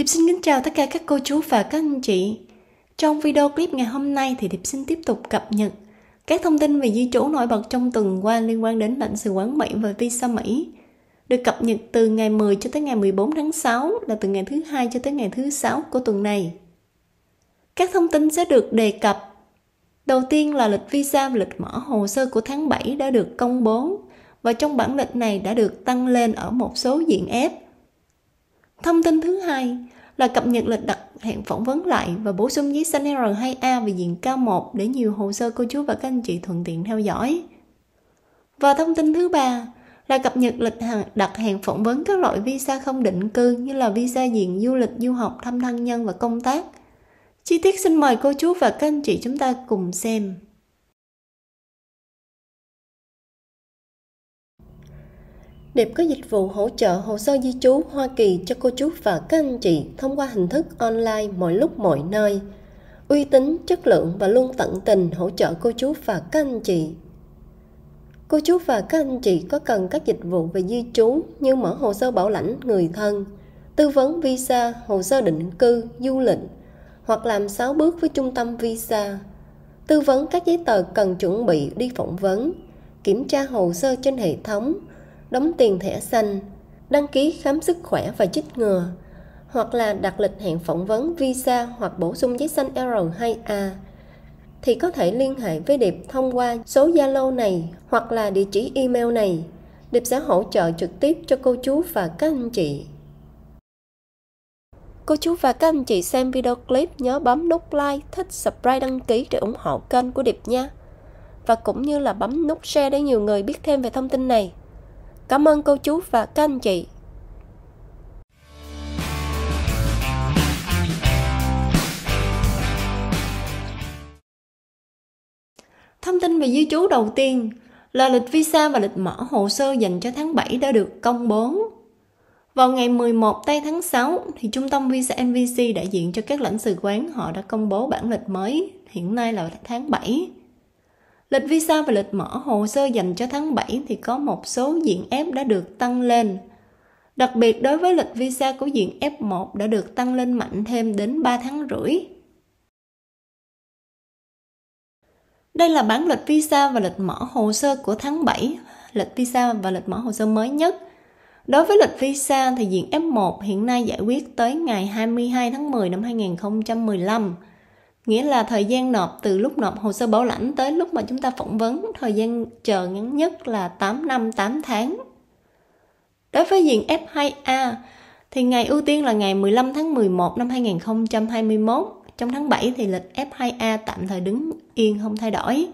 Điệp xin kính chào tất cả các cô chú và các anh chị. Trong video clip ngày hôm nay thì Điệp xin tiếp tục cập nhật các thông tin về di trú nổi bật trong tuần qua liên quan đến lãnh sự quán Mỹ và visa Mỹ. Được cập nhật từ ngày 10 cho tới ngày 14 tháng 6 là từ ngày thứ hai cho tới ngày thứ sáu của tuần này. Các thông tin sẽ được đề cập. Đầu tiên là lịch visa và lịch mở hồ sơ của tháng 7 đã được công bố và trong bản lịch này đã được tăng lên ở một số diện ép Thông tin thứ hai là cập nhật lịch đặt hẹn phỏng vấn lại và bổ sung giấy xanh R2A về diện cao 1 để nhiều hồ sơ cô chú và các anh chị thuận tiện theo dõi. Và thông tin thứ ba là cập nhật lịch đặt hẹn phỏng vấn các loại visa không định cư như là visa diện du lịch, du học, thăm thân nhân và công tác. Chi tiết xin mời cô chú và các anh chị chúng ta cùng xem. Điệp có dịch vụ hỗ trợ hồ sơ di trú Hoa Kỳ cho cô chú và các anh chị thông qua hình thức online mọi lúc mọi nơi. Uy tín, chất lượng và luôn tận tình hỗ trợ cô chú và các anh chị. Cô chú và các anh chị có cần các dịch vụ về di trú như mở hồ sơ bảo lãnh người thân, tư vấn visa, hồ sơ định cư, du lịch hoặc làm 6 bước với trung tâm visa, tư vấn các giấy tờ cần chuẩn bị đi phỏng vấn, kiểm tra hồ sơ trên hệ thống, đóng tiền thẻ xanh, đăng ký khám sức khỏe và chích ngừa, hoặc là đặt lịch hẹn phỏng vấn visa hoặc bổ sung giấy xanh R2A thì có thể liên hệ với Điệp thông qua số Zalo này hoặc là địa chỉ email này. Điệp sẽ hỗ trợ trực tiếp cho cô chú và các anh chị. Cô chú và các anh chị xem video clip nhớ bấm nút like, thích, subscribe, đăng ký để ủng hộ kênh của Điệp nha. Và cũng như là bấm nút share để nhiều người biết thêm về thông tin này. Cảm ơn cô chú và các anh chị Thông tin về di trú đầu tiên là lịch visa và lịch mở hồ sơ dành cho tháng 7 đã được công bố. Vào ngày 11 tây tháng 6 thì Trung tâm Visa NVC đại diện cho các lãnh sự quán họ đã công bố bản lịch mới hiện nay là tháng 7 Lịch visa và lịch mở hồ sơ dành cho tháng 7 thì có một số diện F đã được tăng lên. Đặc biệt đối với lịch visa của diện F1 đã được tăng lên mạnh thêm đến 3 tháng rưỡi. Đây là bản lịch visa và lịch mở hồ sơ của tháng 7, lịch visa và lịch mở hồ sơ mới nhất. Đối với lịch visa thì diện F1 hiện nay giải quyết tới ngày 22 tháng 10 năm 2015 nghĩa là thời gian nộp từ lúc nộp hồ sơ bảo lãnh tới lúc mà chúng ta phỏng vấn thời gian chờ ngắn nhất là 8 năm 8 tháng đối với diện F2A thì ngày ưu tiên là ngày 15 tháng 11 năm 2021 trong tháng 7 thì lịch F2A tạm thời đứng yên không thay đổi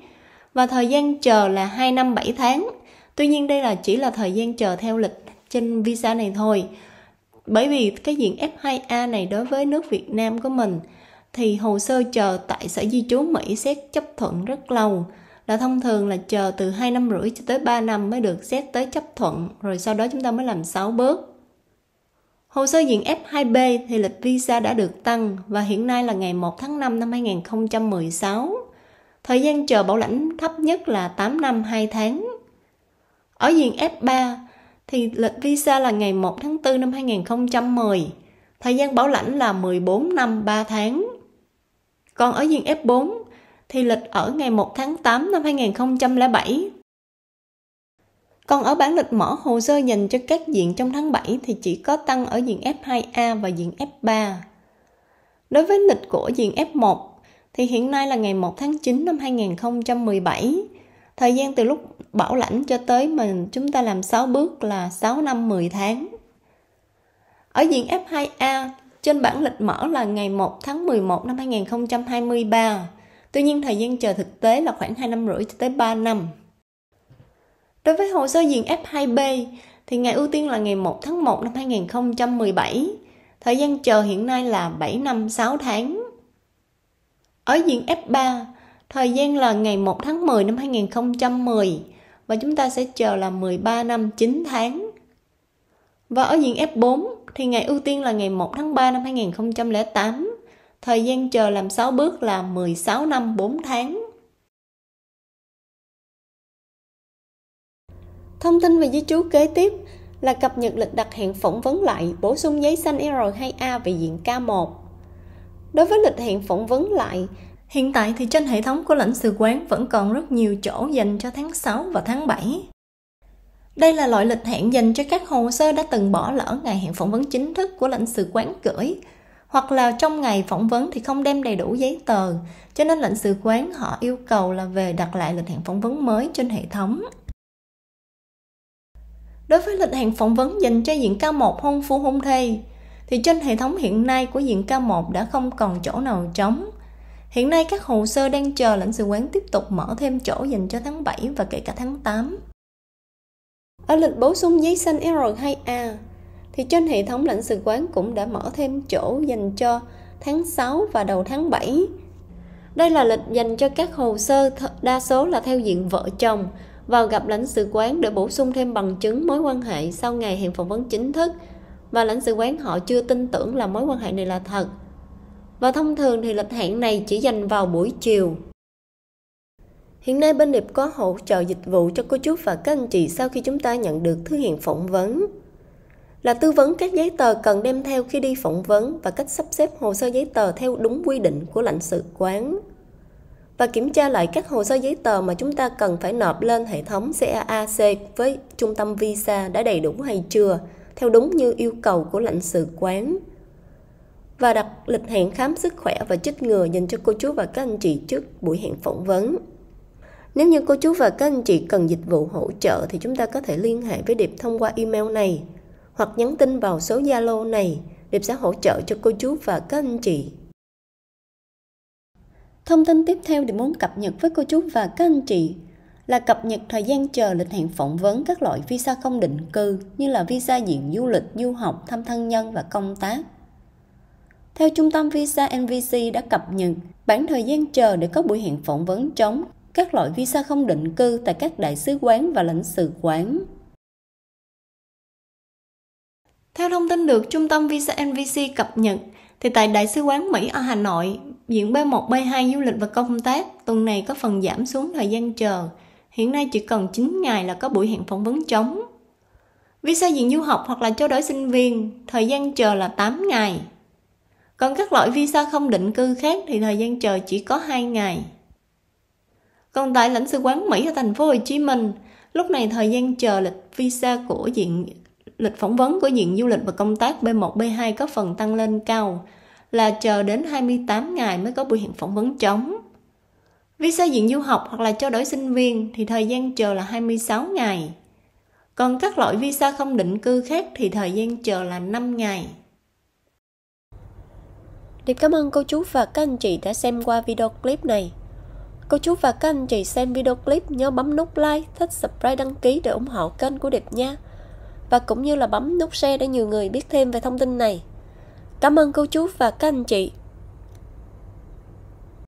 và thời gian chờ là 2 năm 7 tháng tuy nhiên đây là chỉ là thời gian chờ theo lịch trên visa này thôi bởi vì cái diện F2A này đối với nước Việt Nam của mình thì hồ sơ chờ tại Sở Di trú Mỹ xét chấp thuận rất lâu là thông thường là chờ từ 2 năm rưỡi cho tới 3 năm mới được xét tới chấp thuận, rồi sau đó chúng ta mới làm 6 bước. Hồ sơ diện F2B thì lịch visa đã được tăng và hiện nay là ngày 1 tháng 5 năm 2016. Thời gian chờ bảo lãnh thấp nhất là 8 năm 2 tháng. Ở diện F3 thì lịch visa là ngày 1 tháng 4 năm 2010. Thời gian bảo lãnh là 14 năm 3 tháng. Còn ở viên F4 thì lịch ở ngày 1 tháng 8 năm 2007. Còn ở bản lịch mở hồ sơ dành cho các diện trong tháng 7 thì chỉ có tăng ở diện F2A và diện F3. Đối với lịch của diện F1 thì hiện nay là ngày 1 tháng 9 năm 2017. Thời gian từ lúc bảo lãnh cho tới mình chúng ta làm 6 bước là 6 năm 10 tháng. Ở diện F2A trên bản lịch mở là ngày 1 tháng 11 năm 2023. Tuy nhiên thời gian chờ thực tế là khoảng 2 năm rưỡi tới 3 năm. Đối với hồ sơ diện F2B thì ngày ưu tiên là ngày 1 tháng 1 năm 2017. Thời gian chờ hiện nay là 7 năm 6 tháng. Ở diện F3, thời gian là ngày 1 tháng 10 năm 2010 và chúng ta sẽ chờ là 13 năm 9 tháng. Và ở diện F4, thì ngày ưu tiên là ngày 1 tháng 3 năm 2008. Thời gian chờ làm 6 bước là 16 năm 4 tháng. Thông tin về di trú kế tiếp là cập nhật lịch đặt hẹn phỏng vấn lại, bổ sung giấy xanh R2A về diện K1. Đối với lịch hẹn phỏng vấn lại, hiện tại thì trên hệ thống của lãnh sự quán vẫn còn rất nhiều chỗ dành cho tháng 6 và tháng 7. Đây là loại lịch hẹn dành cho các hồ sơ đã từng bỏ lỡ ngày hẹn phỏng vấn chính thức của lãnh sự quán gửi hoặc là trong ngày phỏng vấn thì không đem đầy đủ giấy tờ cho nên lãnh sự quán họ yêu cầu là về đặt lại lịch hẹn phỏng vấn mới trên hệ thống. Đối với lịch hẹn phỏng vấn dành cho diện K1 hôn phu hôn thê thì trên hệ thống hiện nay của diện K1 đã không còn chỗ nào trống. Hiện nay các hồ sơ đang chờ lãnh sự quán tiếp tục mở thêm chỗ dành cho tháng 7 và kể cả tháng 8. Ở lịch bổ sung giấy xanh R2A thì trên hệ thống lãnh sự quán cũng đã mở thêm chỗ dành cho tháng 6 và đầu tháng 7. Đây là lịch dành cho các hồ sơ đa số là theo diện vợ chồng vào gặp lãnh sự quán để bổ sung thêm bằng chứng mối quan hệ sau ngày hẹn phỏng vấn chính thức và lãnh sự quán họ chưa tin tưởng là mối quan hệ này là thật. Và thông thường thì lịch hẹn này chỉ dành vào buổi chiều Hiện nay bên đẹp có hỗ trợ dịch vụ cho cô chú và các anh chị sau khi chúng ta nhận được thư hiện phỏng vấn. Là tư vấn các giấy tờ cần đem theo khi đi phỏng vấn và cách sắp xếp hồ sơ giấy tờ theo đúng quy định của lãnh sự quán. Và kiểm tra lại các hồ sơ giấy tờ mà chúng ta cần phải nộp lên hệ thống CAAC với trung tâm visa đã đầy đủ hay chưa, theo đúng như yêu cầu của lãnh sự quán và đặt lịch hẹn khám sức khỏe và chích ngừa dành cho cô chú và các anh chị trước buổi hẹn phỏng vấn. Nếu như cô chú và các anh chị cần dịch vụ hỗ trợ thì chúng ta có thể liên hệ với Điệp thông qua email này hoặc nhắn tin vào số Zalo này. Điệp sẽ hỗ trợ cho cô chú và các anh chị. Thông tin tiếp theo Điệp muốn cập nhật với cô chú và các anh chị là cập nhật thời gian chờ lịch hẹn phỏng vấn các loại visa không định cư như là visa diện du lịch, du học, thăm thân nhân và công tác. Theo trung tâm Visa NVC đã cập nhật, bản thời gian chờ để có buổi hẹn phỏng vấn trống các loại visa không định cư tại các đại sứ quán và lãnh sự quán. Theo thông tin được Trung tâm Visa NVC cập nhật, thì tại Đại sứ quán Mỹ ở Hà Nội, diện B1, B2 du lịch và công tác tuần này có phần giảm xuống thời gian chờ. Hiện nay chỉ còn 9 ngày là có buổi hẹn phỏng vấn trống. Visa diện du học hoặc là cho đổi sinh viên, thời gian chờ là 8 ngày. Còn các loại visa không định cư khác thì thời gian chờ chỉ có 2 ngày. Còn tại lãnh sự quán Mỹ ở thành phố Hồ Chí Minh, lúc này thời gian chờ lịch visa của diện lịch phỏng vấn của diện du lịch và công tác B1, B2 có phần tăng lên cao là chờ đến 28 ngày mới có buổi hẹn phỏng vấn trống. Visa diện du học hoặc là cho đổi sinh viên thì thời gian chờ là 26 ngày. Còn các loại visa không định cư khác thì thời gian chờ là 5 ngày. Điệp cảm ơn cô chú và các anh chị đã xem qua video clip này. Cô chú và các anh chị xem video clip nhớ bấm nút like, thích subscribe đăng ký để ủng hộ kênh của Điệp nha. Và cũng như là bấm nút share để nhiều người biết thêm về thông tin này. Cảm ơn cô chú và các anh chị